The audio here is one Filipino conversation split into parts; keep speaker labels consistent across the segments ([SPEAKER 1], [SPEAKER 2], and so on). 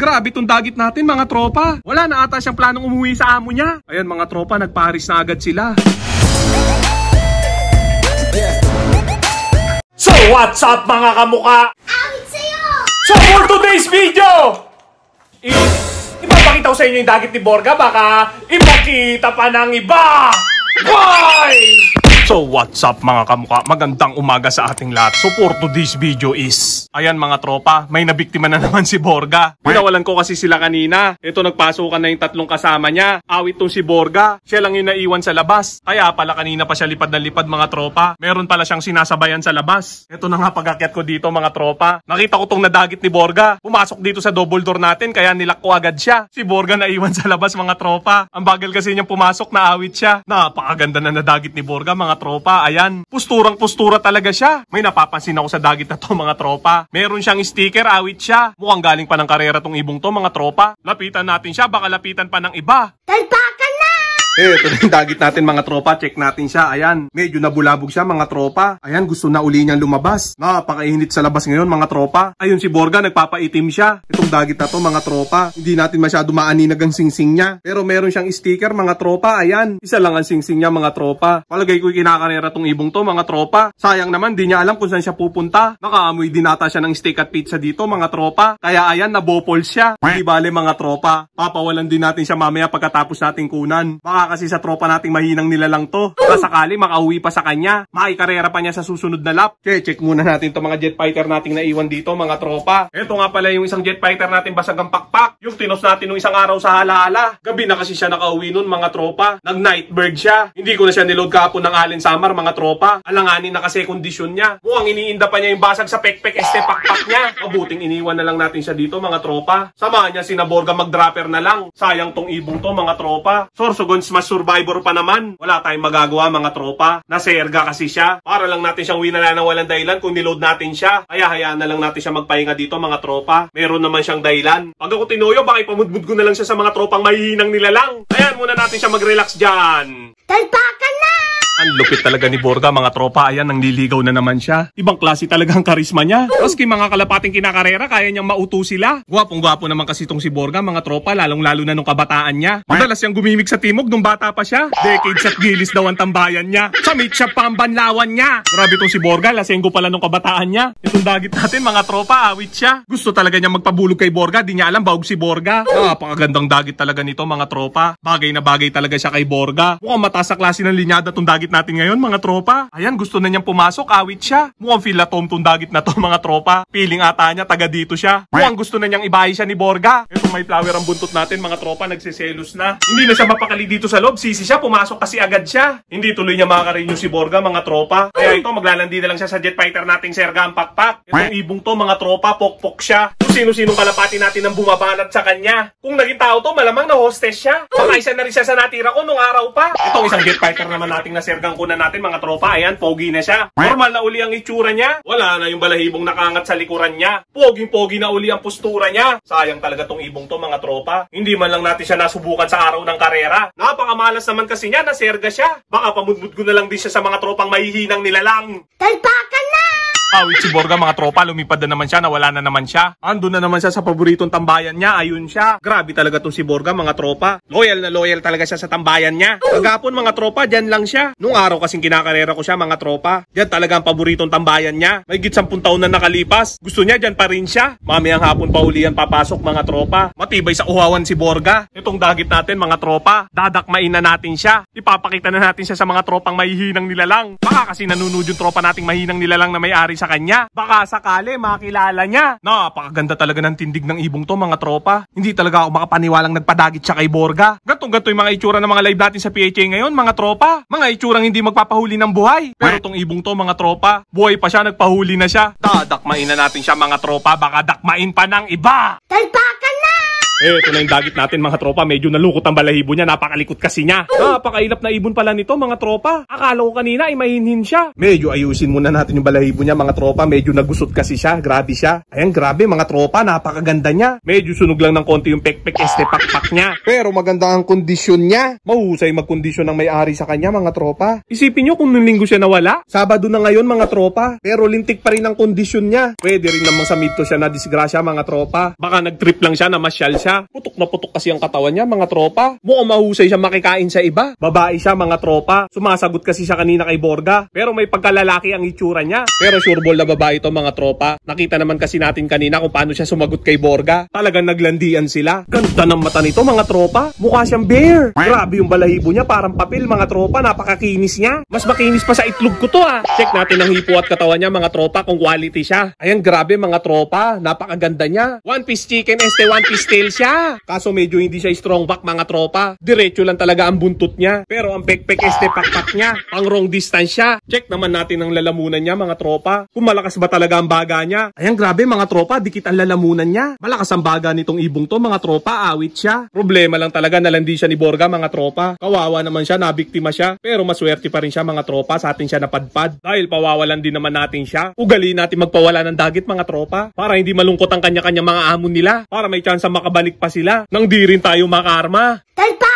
[SPEAKER 1] Grabe tong dagit natin mga tropa. Wala na ata siyang planong umuwi sa amo niya. Ayun mga tropa, nagparis na agad sila. So what's up mga kamuka? Awit sa'yo! So for today's video, is ipapakita ko sa inyo yung dagit ni Borga. Baka ipakita pa ng iba! Bye! So what's up mga kamukha, magandang umaga sa ating lahat. So for this video is, ayan mga tropa, may nabiktima na naman si Borga. Pinawalan ko kasi sila kanina, ito nagpasukan na yung tatlong kasama niya, awit tong si Borga, siya lang yung naiwan sa labas. Kaya pala kanina pa siya lipad na lipad mga tropa, meron pala siyang sinasabayan sa labas. Ito na nga pagakyat ko dito mga tropa, nakita ko tong nadagit ni Borga, pumasok dito sa double door natin kaya nilak ko agad siya. Si Borga naiwan sa labas mga tropa, ang bagal kasi niyang pumasok na awit siya. Napakaganda na nadagit ni Borga mga tropa. Ayan, posturang postura talaga siya. May napapansin ako sa dagit na to mga tropa. Meron siyang sticker, awit siya. Mukhang galing pa ng karera tong ibong to mga tropa. Lapitan natin siya, baka lapitan pa ng iba. Talpa! Eh, ito yung dagit natin mga tropa. Check natin siya. Ayan, medyo nabulabog siya mga tropa. Ayan, gusto na uli niyang lumabas. Napakainit sa labas ngayon mga tropa. Ayun si Borga, nagpapaitim siya. Itong dagit na to mga tropa. Hindi natin masyado maaninag ang singsing niya. Pero meron siyang sticker mga tropa. Ayan, isa lang ang singsing niya mga tropa. Palagay ko'y kinakarera tong ibong to mga tropa. Sayang naman, di niya alam kung saan siya pupunta. Nakaamoy din ata siya ng steak at pizza dito mga tropa. Kaya ayan, nabopol siya. Hindi bale mga tropa. Papawalan din natin siya mamaya pagkatapos nating kunan. Baka baka kasi sa tropa nating mahinang nila lang to. Baka sakali makauwi pa sa kanya. Makikarera pa niya sa susunod na lap. Okay, check muna natin to mga jet fighter nating naiwan dito mga tropa. Ito nga pala yung isang jet fighter natin basag ang pakpak. Yung tinos natin nung isang araw sa halahala. Gabi na kasi siya nakauwi nun mga tropa. Nag nightbird siya. Hindi ko na siya niload kahapon ng Allen Summer, mga tropa. Alanganin na kasi kondisyon niya. Mukhang iniinda pa niya yung basag sa pekpek este pakpak niya. Mabuting iniwan na lang natin siya dito mga tropa. Samahan niya si Naborga mag-dropper na lang. Sayang tong ibong to mga tropa. Sorsogon Christmas Survivor pa naman. Wala tayong magagawa mga tropa. Naserga kasi siya. Para lang natin siyang winala ng walang dahilan kung niload natin siya. Kaya hayaan na lang natin siya magpahinga dito mga tropa. Meron naman siyang dahilan. Pag ako tinuyo, baka ipamudmud ko na lang siya sa mga tropang mahihinang nila lang. Ayan, muna natin siya mag-relax dyan. Talpakan na! Ang lupit talaga ni Borga, mga tropa. Ayan, nang liligaw na naman siya. Ibang klase talaga ang karisma niya. Maski mga kalapating kinakarera, kaya niyang mauto sila. Gwapong-gwapo naman kasi itong si Borga, mga tropa, lalong-lalo na nung kabataan niya. Madalas siyang gumimik sa timog nung bata pa siya. Decades at gilis daw ang tambayan niya. Sa siya pambanlawan niya. Grabe itong si Borga, lasenggo pala nung kabataan niya. Itong dagit natin, mga tropa, awit siya. Gusto talaga niya magpabulog kay Borga, di niya alam baog si Borga. Napakagandang dagit talaga nito, mga tropa. Bagay na bagay talaga siya kay Borga. Mukhang mataas sa klase ng linyada tong dagit dagit natin ngayon mga tropa. Ayan, gusto na niyang pumasok, awit siya. Mukhang feel atom tong dagit na to mga tropa. Piling ata niya, taga dito siya. Mukhang gusto na niyang ibahay siya ni Borga. Ito may flower ang buntot natin mga tropa, nagseselos na. Hindi na siya mapakali dito sa loob, sisi siya, pumasok kasi agad siya. Hindi tuloy niya makakarenew si Borga mga tropa. Kaya ito, maglalandi na lang siya sa jet fighter nating Sir Gampakpak. Itong ibong to mga tropa, pokpok siya. Kung sino-sino kalapati natin ang bumabanat sa kanya. Kung naging tao to, malamang na hostess siya. Baka isa na rin siya sa natira ko nung araw pa. Itong isang jet fighter naman nating na Sir Hanggang kuna natin mga tropa, ayan, pogi na siya. Normal na uli ang itsura niya. Wala na yung balahibong nakangat sa likuran niya. Poging-pogi na uli ang postura niya. Sayang talaga tong ibong to mga tropa. Hindi man lang natin siya nasubukan sa araw ng karera. Napakamalas naman kasi niya, serga siya. Baka pamudmudgo na lang din siya sa mga tropang mahihinang lang. Talpakan Awit si Borga mga tropa, lumipad na naman siya, nawala na naman siya. Ando na naman siya sa paboritong tambayan niya, ayun siya. Grabe talaga tong si Borga mga tropa. Loyal na loyal talaga siya sa tambayan niya. Kagapon mga tropa, dyan lang siya. Nung araw kasing kinakarera ko siya mga tropa, dyan talaga ang paboritong tambayan niya. May git 10 taon na nakalipas. Gusto niya dyan pa rin siya. Mamayang hapon pa uli yan papasok mga tropa. Matibay sa uhawan si Borga. Itong dagit natin mga tropa, dadakmain na natin siya. Ipapakita na natin siya sa mga tropang mahihinang nilalang. Baka kasi nanunod yung tropa nating mahinang nilalang na may-ari sa kanya. Baka sakali makilala niya. Napakaganda talaga ng tindig ng ibong to mga tropa. Hindi talaga ako makapaniwalang nagpadagit siya kay Borga. Gantong-ganto yung mga itsura ng mga live natin sa PHA ngayon mga tropa. Mga itsurang hindi magpapahuli ng buhay. Pero tong ibong to mga tropa, buhay pa siya, nagpahuli na siya. Dadakmain na natin siya mga tropa, baka dakmain pa ng iba. Talpakan eh, ito na yung dagit natin mga tropa. Medyo nalukot ang balahibo niya. Napakalikot kasi niya. Napakailap na ibon pala nito mga tropa. Akala ko kanina ay mahinhin siya. Medyo ayusin muna natin yung balahibo niya mga tropa. Medyo nagusot kasi siya. Grabe siya. Ayan, grabe mga tropa. Napakaganda niya. Medyo sunog lang ng konti yung pekpek este pakpak niya. Pero maganda ang kondisyon niya. Mahusay magkondisyon ng may-ari sa kanya mga tropa. Isipin nyo kung nung linggo siya nawala. Sabado na ngayon mga tropa. Pero lintik pa rin ang kondisyon niya. Pwede rin namang sa mito siya na disgrasya mga tropa. Baka nagtrip lang siya na masyal siya siya. Putok na putok kasi ang katawan niya, mga tropa. Mukhang mahusay siya makikain sa iba. Babae siya, mga tropa. Sumasagot kasi siya kanina kay Borga. Pero may pagkalalaki ang itsura niya. Pero sureball na babae ito, mga tropa. Nakita naman kasi natin kanina kung paano siya sumagot kay Borga. Talagang naglandian sila. Ganda ng mata nito, mga tropa. Mukha siyang bear. Grabe yung balahibo niya, parang papel, mga tropa. Napakakinis niya. Mas makinis pa sa itlog ko to, ah. Check natin ang hipo at katawan niya, mga tropa, kung quality siya. Ayan, grabe, mga tropa. Napakaganda niya. One piece chicken, este one piece tails siya. Kaso medyo hindi siya strong back mga tropa. Diretso lang talaga ang buntot niya. Pero ang pekpek este pakpak niya. Pang wrong distance siya. Check naman natin ang lalamunan niya mga tropa. Kung malakas ba talaga ang baga niya. Ayan grabe mga tropa, dikit ang lalamunan niya. Malakas ang baga nitong ibong to mga tropa, awit siya. Problema lang talaga nalandi siya ni Borga mga tropa. Kawawa naman siya, nabiktima siya. Pero maswerte pa rin siya mga tropa, sa atin siya napadpad. Dahil pawawalan din naman natin siya. Ugali natin magpawala ng dagit mga tropa. Para hindi malungkot ang kanya-kanya mga amon nila. Para may chance makabalik Babalik pa sila nang di rin tayo makarma. Talpa!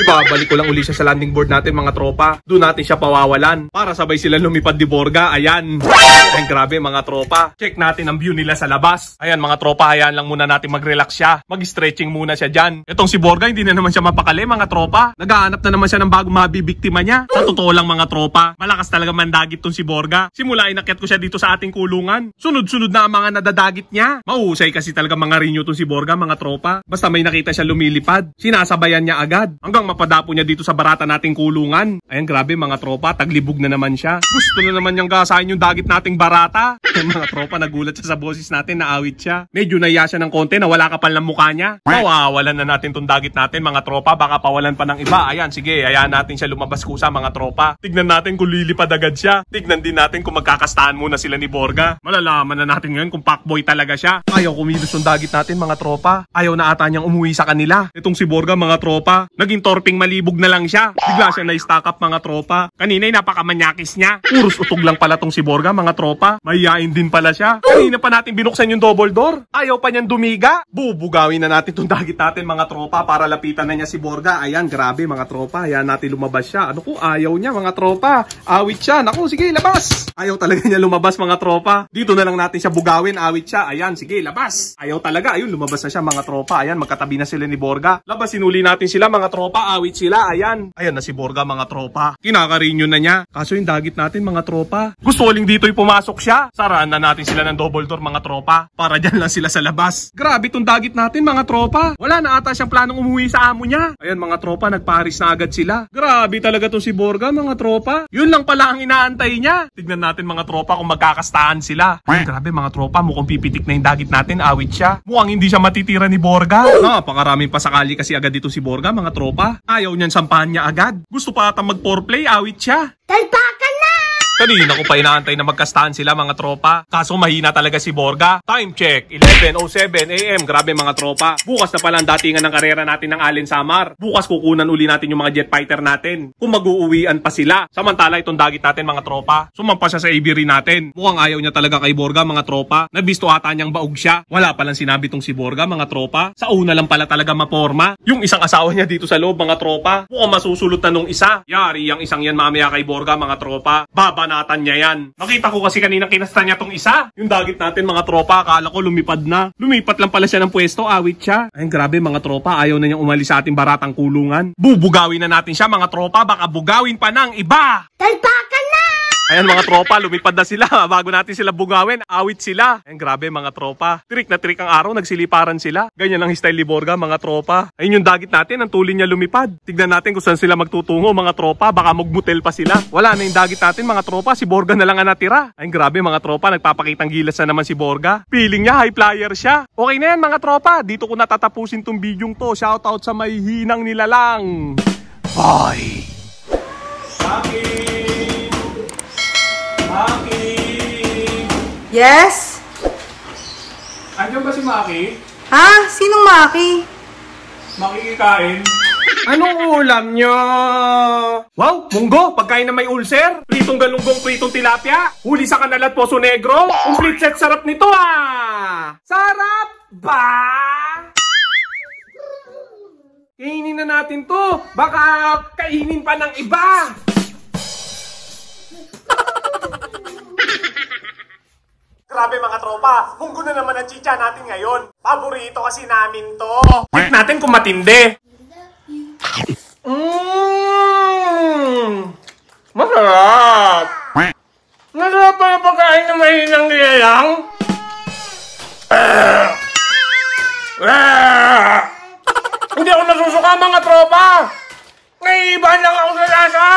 [SPEAKER 1] Ibabalik ko lang uli siya sa landing board natin mga tropa. Doon natin siya pawawalan para sabay sila lumipad di Borga. Ayan. Ang grabe mga tropa. Check natin ang view nila sa labas. Ayan mga tropa, hayaan lang muna natin mag-relax siya. Mag-stretching muna siya dyan. Itong si Borga hindi na naman siya mapakali mga tropa. Nagaanap na naman siya ng bagong mabibiktima niya. Sa totoo lang mga tropa, malakas talaga mandagit tong si Borga. Simula inakyat ko siya dito sa ating kulungan. Sunod-sunod na ang mga nadadagit niya. Mahusay kasi talaga mga rinyo tong si Borga mga tropa. Basta may nakita siya lumilipad, sinasabayan niya agad. Hanggang mapadapo niya dito sa barata nating kulungan. Ayan, grabe mga tropa, taglibog na naman siya. Gusto na naman niyang gasahin yung dagit nating barata. Ayan, mga tropa, nagulat siya sa boses natin, naawit siya. Medyo naiya siya ng konti, nawala kapal ng mukha niya. Mawawalan na natin tong dagit natin, mga tropa, baka pawalan pa ng iba. Ayan, sige, ayan natin siya lumabas kusa, mga tropa. Tignan natin kung lilipad agad siya. Tignan din natin kung magkakastahan muna sila ni Borga. Malalaman na natin ngayon kung packboy talaga siya. Ayaw kumilos yung dagit natin, mga tropa. Ayaw na ata niyang umuwi sa kanila. Itong si Borga, mga tropa, naging tor morping malibog na lang siya. Bigla siya na-stack up mga tropa. Kanina'y napakamanyakis niya. Puros utog lang pala tong si Borga mga tropa. Mayayain din pala siya. Oh! Kanina pa natin binuksan yung double door. Ayaw pa niyang dumiga. Bubugawin na natin tong dagit natin mga tropa para lapitan na niya si Borga. Ayan, grabe mga tropa. Ayan natin lumabas siya. Ano ko, ayaw niya mga tropa. Awit siya. Naku, sige, labas. Ayaw talaga niya lumabas mga tropa. Dito na lang natin siya bugawin. Awit siya. Ayan, sige, labas. Ayaw talaga. Ayun, lumabas na siya mga tropa. Ayan, magkatabi na sila ni Borga. Labas, sinuli natin sila mga tropa. Aawit sila, ayan. Ayan na si Borga mga tropa. kinaka na niya. Kaso yung dagit natin mga tropa. Gusto uling dito'y pumasok siya. Saraan na natin sila ng double door mga tropa. Para dyan lang sila sa labas. Grabe tong dagit natin mga tropa. Wala na ata siyang planong umuwi sa amo niya. Ayan mga tropa, nagparis na agad sila. Grabe talaga tong si Borga mga tropa. Yun lang pala ang inaantay niya. Tignan natin mga tropa kung magkakastahan sila. Ay, grabe mga tropa, mukhang pipitik na yung dagit natin. Awit siya. Mukhang hindi siya matitira ni Borga. Napakaraming no, pasakali kasi agad dito si Borga mga tropa. Ayaw niyan sampahan niya agad. Gusto pa ata mag-foreplay, awit siya. Talpa! Kanina ko pa inaantay na magkastahan sila mga tropa. Kaso mahina talaga si Borga. Time check, 11.07 AM. Grabe mga tropa. Bukas na pala ang datingan ng karera natin ng Allen Samar. Bukas kukunan uli natin yung mga jet fighter natin. Kung mag-uuwian pa sila. Samantala itong dagit natin mga tropa. Sumampa siya sa ABR natin. Mukhang ayaw niya talaga kay Borga mga tropa. Nabisto ata niyang baog siya. Wala palang sinabi tong si Borga mga tropa. Sa una lang pala talaga maporma. Yung isang asawa niya dito sa loob mga tropa. Mukhang masusulot na nung isa. Yari ang isang yan mamaya kay Borga mga tropa. Baba nabanatan niya yan. Nakita ko kasi kanina kinasta niya tong isa. Yung dagit natin mga tropa, akala ko lumipad na. Lumipat lang pala siya ng pwesto, awit siya. Ay grabe mga tropa, ayaw na niyang umalis sa ating baratang kulungan. Bubugawin na natin siya mga tropa, baka bugawin pa ng iba! Talpak! Ayan mga tropa, lumipad na sila bago natin sila bugawin. Awit sila. Ayan grabe mga tropa. Trick na trick ang araw, nagsiliparan sila. Ganyan ang style ni Borga mga tropa. Ayun yung dagit natin, ang tuloy niya lumipad. Tignan natin kung saan sila magtutungo mga tropa. Baka magmutel pa sila. Wala na yung dagit natin mga tropa, si Borga na lang ang natira. Ayan grabe mga tropa, nagpapakitang gilas na naman si Borga. Feeling niya high flyer siya. Okay na yan mga tropa, dito ko natatapusin tong video to. Shoutout sa may hinang nila lang. Bye! Sabi! Maki! Yes? Andiyan ba si Maki? Ha? Sinong Maki? Makikikain. Anong ulam nyo? Wow, munggo! Pagkain na may ulcer! Pritong galunggong, pritong tilapia! Huli sa kanalat poso negro! Complete set sarap nito ah! Sarap ba? Kainin na natin to! Baka kainin pa ng iba! Grabe mga tropa, munggo na naman ang chicha natin ngayon. Paborito kasi namin to. Check natin kung matindi. Mmm! Masarap! Masarap pala pagkain na mahinang nilalang. Hindi ako nasusuka mga tropa! Naiiba lang ako sa lasa!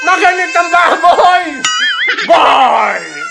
[SPEAKER 1] Maganit ang baboy! Boy!